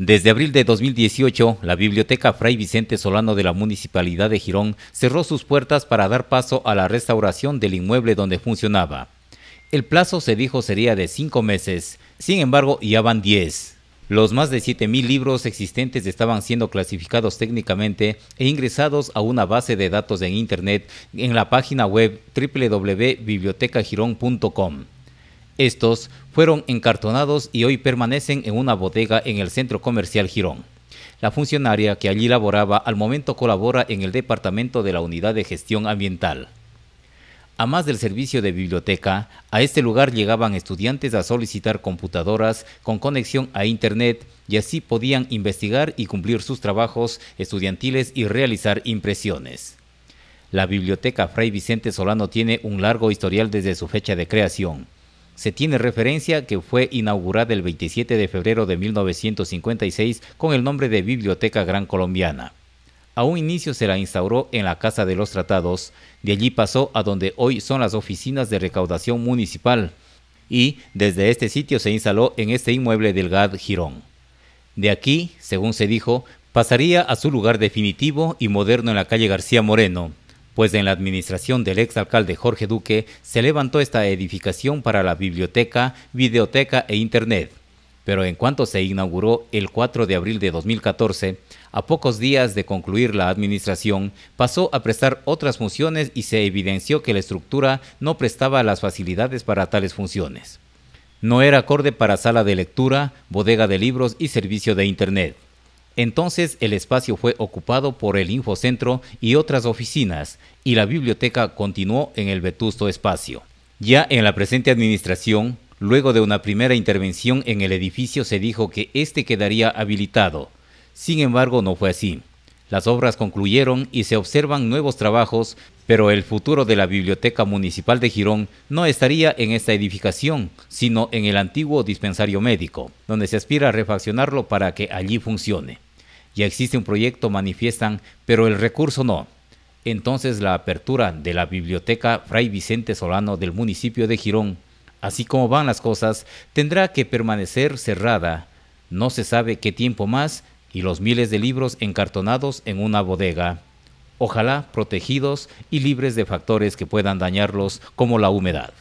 Desde abril de 2018, la Biblioteca Fray Vicente Solano de la Municipalidad de Girón cerró sus puertas para dar paso a la restauración del inmueble donde funcionaba. El plazo se dijo sería de cinco meses, sin embargo ya van diez. Los más de 7.000 libros existentes estaban siendo clasificados técnicamente e ingresados a una base de datos en Internet en la página web www.bibliotecagirón.com. Estos fueron encartonados y hoy permanecen en una bodega en el centro comercial Girón. La funcionaria que allí laboraba al momento colabora en el departamento de la Unidad de Gestión Ambiental. A más del servicio de biblioteca, a este lugar llegaban estudiantes a solicitar computadoras con conexión a Internet y así podían investigar y cumplir sus trabajos estudiantiles y realizar impresiones. La biblioteca Fray Vicente Solano tiene un largo historial desde su fecha de creación. Se tiene referencia que fue inaugurada el 27 de febrero de 1956 con el nombre de Biblioteca Gran Colombiana. A un inicio se la instauró en la Casa de los Tratados, de allí pasó a donde hoy son las oficinas de recaudación municipal y desde este sitio se instaló en este inmueble del GAD Girón. De aquí, según se dijo, pasaría a su lugar definitivo y moderno en la calle García Moreno, pues en la administración del exalcalde Jorge Duque se levantó esta edificación para la biblioteca, videoteca e internet. Pero en cuanto se inauguró el 4 de abril de 2014, a pocos días de concluir la administración, pasó a prestar otras funciones y se evidenció que la estructura no prestaba las facilidades para tales funciones. No era acorde para sala de lectura, bodega de libros y servicio de Internet. Entonces el espacio fue ocupado por el Infocentro y otras oficinas, y la biblioteca continuó en el vetusto espacio. Ya en la presente administración, luego de una primera intervención en el edificio se dijo que este quedaría habilitado. Sin embargo, no fue así. Las obras concluyeron y se observan nuevos trabajos, pero el futuro de la Biblioteca Municipal de Girón no estaría en esta edificación, sino en el antiguo dispensario médico, donde se aspira a refaccionarlo para que allí funcione ya existe un proyecto, manifiestan, pero el recurso no. Entonces la apertura de la biblioteca Fray Vicente Solano del municipio de Girón, así como van las cosas, tendrá que permanecer cerrada. No se sabe qué tiempo más y los miles de libros encartonados en una bodega. Ojalá protegidos y libres de factores que puedan dañarlos como la humedad.